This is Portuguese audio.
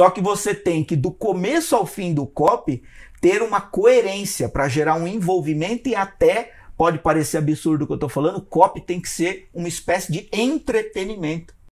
Só que você tem que, do começo ao fim do copy, ter uma coerência para gerar um envolvimento e até, pode parecer absurdo o que eu estou falando, copy tem que ser uma espécie de entretenimento.